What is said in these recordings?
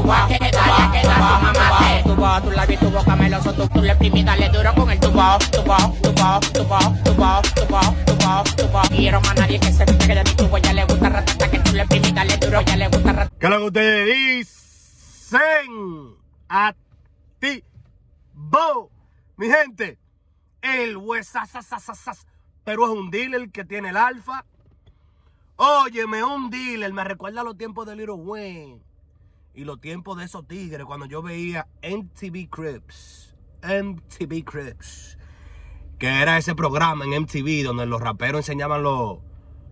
tu va, tu va, tu va, mamá, tu va, tu labio y tu boca meloso, tú, tú le exprimí, dale duro con el tubo, tu tu tu tu tu tu tubo. Quiero más nadie que se pegue de mi tubo, pues, ya le gusta ratata, que tú le exprimí, dale duro, ya le gusta ratata. ¿Qué es lo que ustedes dicen? A ti, bo, mi gente, el sas! pero es un dealer que tiene el alfa. Óyeme, un dealer, me recuerda a los tiempos de Little Wayne. Y los tiempos de esos tigres, cuando yo veía MTV Crips, MTV Crips, que era ese programa en MTV donde los raperos enseñaban los,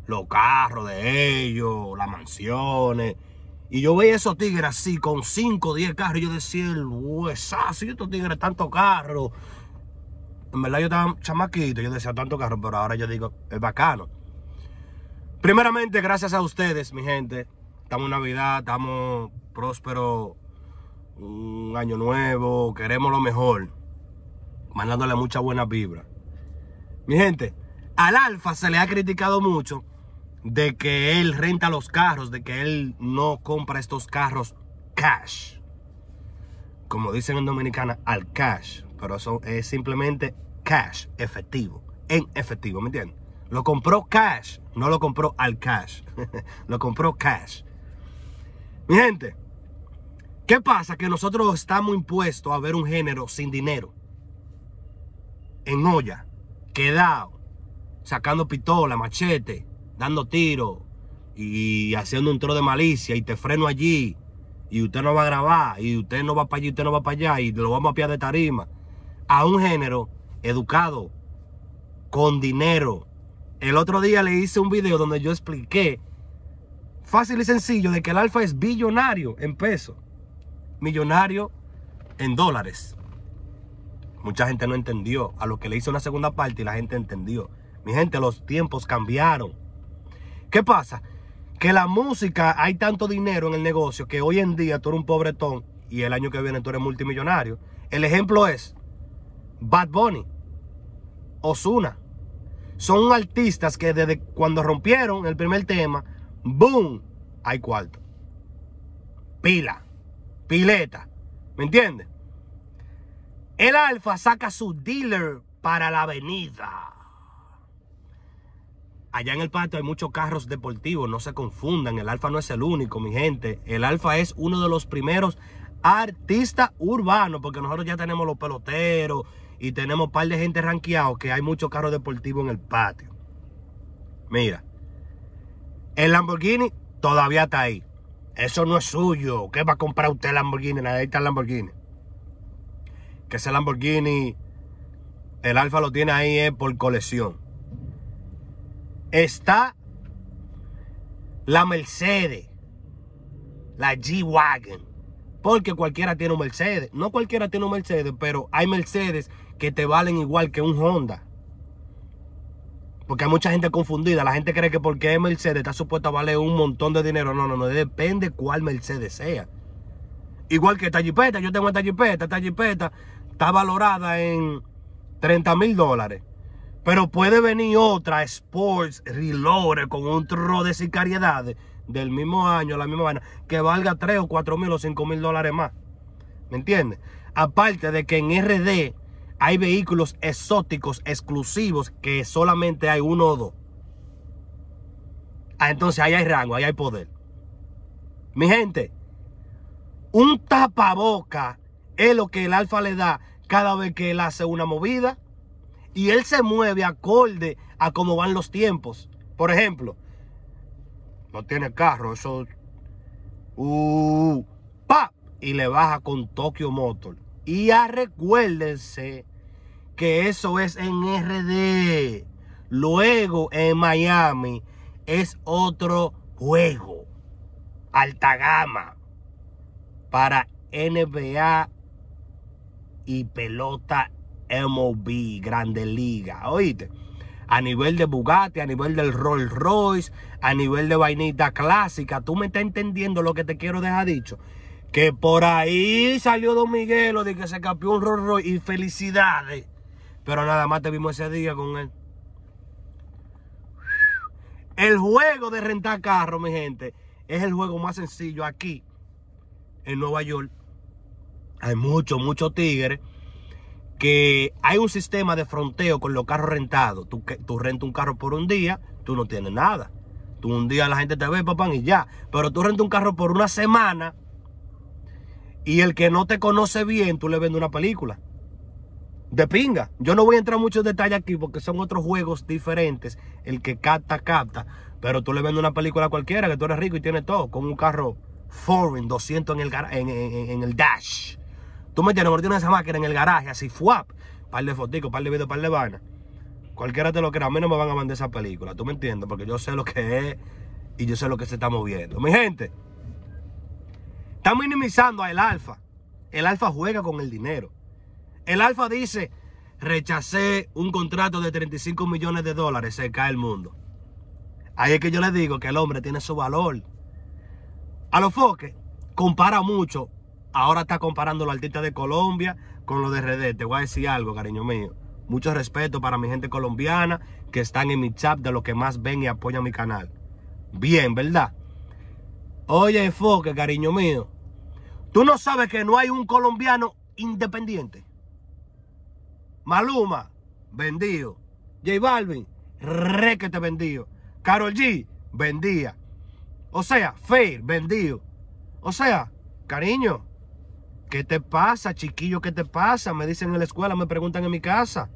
los carros de ellos, las mansiones. Y yo veía esos tigres así, con 5 o 10 carros. Y yo decía, el huesazo, estos tigres, tanto carro. En verdad, yo estaba chamaquito. Yo decía, tanto carro, pero ahora yo digo, es bacano. Primeramente, gracias a ustedes, mi gente estamos en Navidad, estamos próspero un año nuevo, queremos lo mejor, mandándole mucha buena vibra Mi gente, al Alfa se le ha criticado mucho de que él renta los carros, de que él no compra estos carros cash. Como dicen en Dominicana, al cash. Pero eso es simplemente cash, efectivo. En efectivo, ¿me entiendes? Lo compró cash, no lo compró al cash. lo compró cash. Mi gente, ¿qué pasa? Que nosotros estamos impuestos a ver un género sin dinero. En olla, quedado, sacando pistola, machete, dando tiro y haciendo un tro de malicia y te freno allí y usted no va a grabar y usted no va para allí, usted no va para allá y lo vamos a pillar de tarima. A un género educado, con dinero. El otro día le hice un video donde yo expliqué fácil y sencillo de que el Alfa es billonario en peso. millonario en dólares. Mucha gente no entendió. A lo que le hizo una segunda parte y la gente entendió. Mi gente, los tiempos cambiaron. ¿Qué pasa? Que la música, hay tanto dinero en el negocio que hoy en día tú eres un pobretón y el año que viene tú eres multimillonario. El ejemplo es Bad Bunny, Osuna. Son artistas que desde cuando rompieron el primer tema boom, hay cuarto. Pila, pileta, ¿me entiendes? El Alfa saca su dealer para la avenida. Allá en el patio hay muchos carros deportivos, no se confundan, el Alfa no es el único, mi gente. El Alfa es uno de los primeros artistas urbanos, porque nosotros ya tenemos los peloteros y tenemos un par de gente ranqueado que hay muchos carros deportivos en el patio. Mira, el Lamborghini todavía está ahí. Eso no es suyo. ¿Qué va a comprar usted el Lamborghini? Ahí está el Lamborghini. Que ese Lamborghini, el Alfa lo tiene ahí por colección. Está la Mercedes, la G-Wagon. Porque cualquiera tiene un Mercedes. No cualquiera tiene un Mercedes, pero hay Mercedes que te valen igual que un Honda. Porque hay mucha gente confundida. La gente cree que porque es Mercedes está supuesto a valer un montón de dinero. No, no, no. Depende cuál Mercedes sea. Igual que esta Yo tengo esta jipeta. Esta jipeta está valorada en 30 mil dólares. Pero puede venir otra Sports Relore con un tro de sicariedades del mismo año, la misma vaina, que valga 3 o 4 mil o 5 mil dólares más. ¿Me entiendes? Aparte de que en RD hay vehículos exóticos, exclusivos, que solamente hay uno o dos. Ah, entonces ahí hay rango, ahí hay poder. Mi gente, un tapaboca es lo que el alfa le da cada vez que él hace una movida. Y él se mueve acorde a cómo van los tiempos. Por ejemplo, no tiene carro, eso... Uh, ¡Pap! Y le baja con Tokyo Motor. Y recuérdense que eso es en RD. Luego en Miami es otro juego. Alta gama. Para NBA y pelota MOB, Grande Liga. Oíste. A nivel de Bugatti, a nivel del Rolls Royce, a nivel de vainita clásica. ¿Tú me estás entendiendo lo que te quiero dejar dicho? Que por ahí salió Don Miguelo de que se capió un Rolls y felicidades. Pero nada más te vimos ese día con él. El juego de rentar carro, mi gente, es el juego más sencillo aquí en Nueva York. Hay muchos, muchos tigres que hay un sistema de fronteo con los carros rentados. Tú, tú rentas un carro por un día, tú no tienes nada. Tú un día la gente te ve, papá, y ya. Pero tú rentas un carro por una semana y el que no te conoce bien, tú le vendes una película. De pinga. Yo no voy a entrar mucho en detalle aquí porque son otros juegos diferentes. El que capta, capta. Pero tú le vendes una película a cualquiera que tú eres rico y tienes todo. Con un carro foreign, 200 en el, en, en, el dash. Tú me entiendes, porque tienes esa máquina en el garaje, así, fuap. Par de fotos, par de videos, par de vaina Cualquiera te lo crea. A mí no me van a mandar esa película. ¿Tú me entiendes? Porque yo sé lo que es y yo sé lo que se está moviendo. Mi gente. Está minimizando el alfa. El alfa juega con el dinero. El alfa dice, rechacé un contrato de 35 millones de dólares, se cae el mundo. Ahí es que yo le digo que el hombre tiene su valor. A los foques compara mucho. Ahora está comparando los artistas de Colombia con los de RD. Te voy a decir algo, cariño mío. Mucho respeto para mi gente colombiana que están en mi chat de los que más ven y apoyan mi canal. Bien, ¿verdad? Oye, Foque, cariño mío. Tú no sabes que no hay un colombiano independiente. Maluma, vendido. J Balvin, re que te vendido. Carol G, vendía. O sea, Fair, vendido. O sea, cariño, ¿qué te pasa, chiquillo? ¿Qué te pasa? Me dicen en la escuela, me preguntan en mi casa.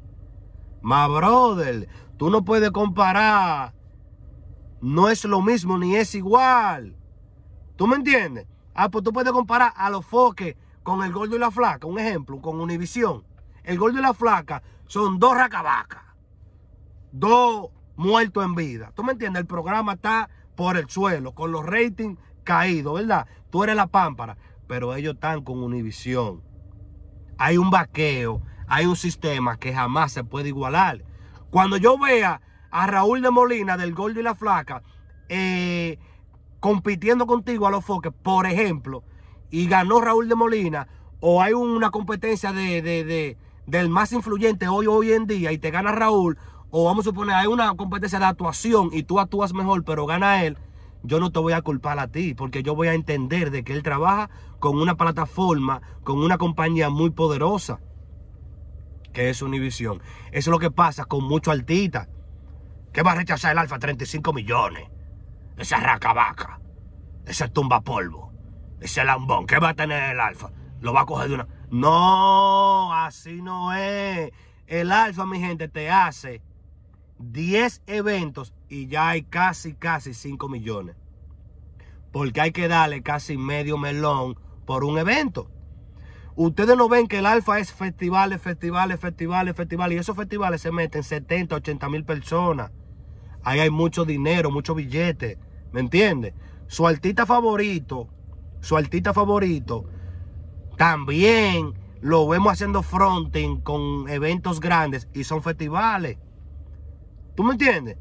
Ma, brother, tú no puedes comparar. No es lo mismo ni es igual. ¿Tú me entiendes? Ah, pues tú puedes comparar a los foques con el gordo y la flaca. Un ejemplo, con Univisión. El gordo y la flaca son dos racabacas. Dos muertos en vida. ¿Tú me entiendes? El programa está por el suelo, con los ratings caídos, ¿verdad? Tú eres la pámpara. Pero ellos están con Univisión. Hay un vaqueo, hay un sistema que jamás se puede igualar. Cuando yo vea a Raúl de Molina del Gordo y la Flaca, eh, compitiendo contigo a los foques, por ejemplo, y ganó Raúl de Molina, o hay una competencia de, del más influyente hoy, hoy en día y te gana Raúl, o vamos a suponer, hay una competencia de actuación y tú actúas mejor, pero gana él, yo no te voy a culpar a ti, porque yo voy a entender de que él trabaja con una plataforma, con una compañía muy poderosa, que es Univision. Eso es lo que pasa con mucho artistas, que va a rechazar el Alfa 35 millones esa vaca ese tumba polvo, ese lambón, ¿qué va a tener el alfa? Lo va a coger de una... No, así no es. El alfa, mi gente, te hace 10 eventos y ya hay casi, casi 5 millones. Porque hay que darle casi medio melón por un evento. Ustedes no ven que el Alfa es festivales, festivales, festivales, festivales. Y esos festivales se meten 70, 80 mil personas. Ahí hay mucho dinero, mucho billete. ¿Me entiendes? Su artista favorito, su artista favorito, también lo vemos haciendo fronting con eventos grandes y son festivales. ¿Tú me entiendes?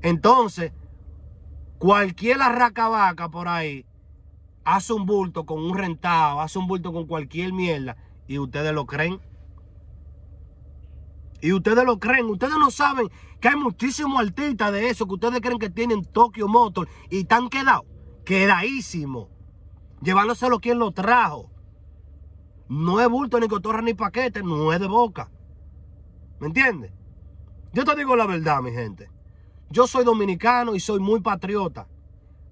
Entonces, cualquier arracabaca por ahí hace un bulto con un rentado, hace un bulto con cualquier mierda y ustedes lo creen. Y ustedes lo creen, ustedes no saben que hay muchísimos artistas de eso que ustedes creen que tienen Tokyo Motor y están quedados, quedadísimos, llevándoselo quien lo trajo. No es bulto, ni cotorra, ni paquete, no es de boca. ¿Me entiendes? Yo te digo la verdad, mi gente. Yo soy dominicano y soy muy patriota.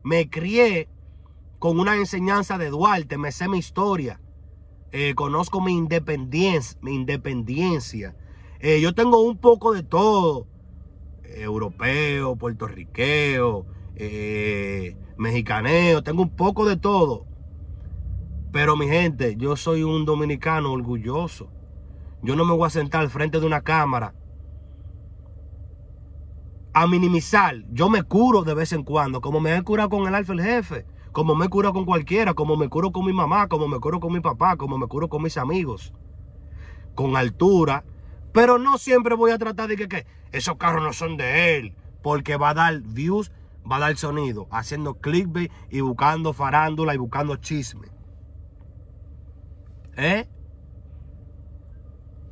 Me crié con una enseñanza de Duarte, me sé mi historia. Eh, conozco mi independencia, mi independencia. Eh, yo tengo un poco de todo. Europeo, puertorriqueo, eh, mexicaneo, tengo un poco de todo. Pero mi gente, yo soy un dominicano orgulloso. Yo no me voy a sentar frente de una cámara a minimizar. Yo me curo de vez en cuando, como me he curado con el alfa el jefe, como me he curado con cualquiera, como me curo con mi mamá, como me curo con mi papá, como me curo con mis amigos. Con altura, pero no siempre voy a tratar de que, esos carros no son de él, porque va a dar views, va a dar sonido, haciendo clickbait y buscando farándula y buscando chisme. ¿Eh?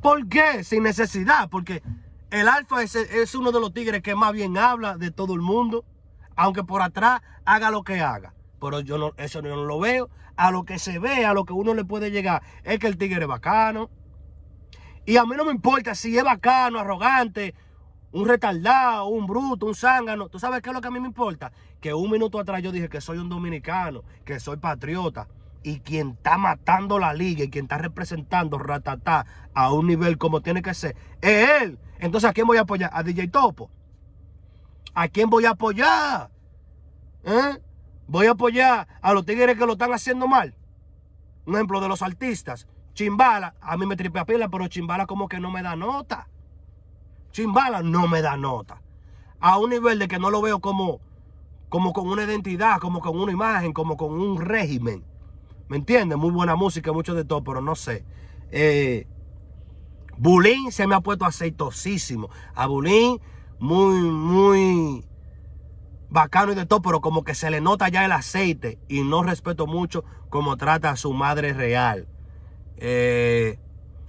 ¿Por qué? Sin necesidad, porque el Alfa es, uno de los tigres que más bien habla de todo el mundo, aunque por atrás haga lo que haga. Pero yo no, eso no lo veo. A lo que se ve, a lo que uno le puede llegar, es que el tigre es bacano, y a mí no me importa si es bacano, arrogante, un retardado, un bruto, un zángano. ¿Tú sabes qué es lo que a mí me importa? Que un minuto atrás yo dije que soy un dominicano, que soy patriota. Y quien está matando la liga y quien está representando ratatá a un nivel como tiene que ser, es él. Entonces, ¿a quién voy a apoyar? ¿A DJ Topo? ¿A quién voy a apoyar? ¿Eh? ¿Voy a apoyar a los tigres que lo están haciendo mal? Un ejemplo de los artistas. Chimbala, a mí me tripea pila, pero Chimbala como que no me da nota. Chimbala no me da nota. A un nivel de que no lo veo como, como con una identidad, como con una imagen, como con un régimen. ¿Me entiendes? Muy buena música, mucho de todo, pero no sé. Eh, Bulín se me ha puesto aceitosísimo. A Bulín, muy, muy bacano y de todo, pero como que se le nota ya el aceite. Y no respeto mucho como trata a su madre real. Eh,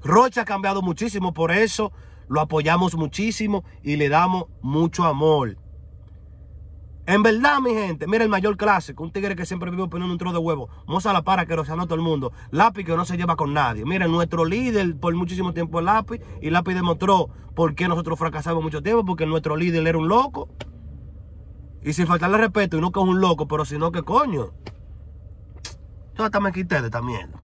Rocha ha cambiado muchísimo, por eso lo apoyamos muchísimo y le damos mucho amor. En verdad, mi gente, mira el mayor clásico, un tigre que siempre vive poniendo un trozo de huevo. Moza la para que lo sanó todo el mundo. Lápiz que no se lleva con nadie. Mira, nuestro líder por muchísimo tiempo es Lápiz y Lápiz demostró por qué nosotros fracasamos mucho tiempo, porque nuestro líder era un loco. Y sin faltarle respeto, y no que es un loco, pero sino que coño. Yo hasta me quité de esta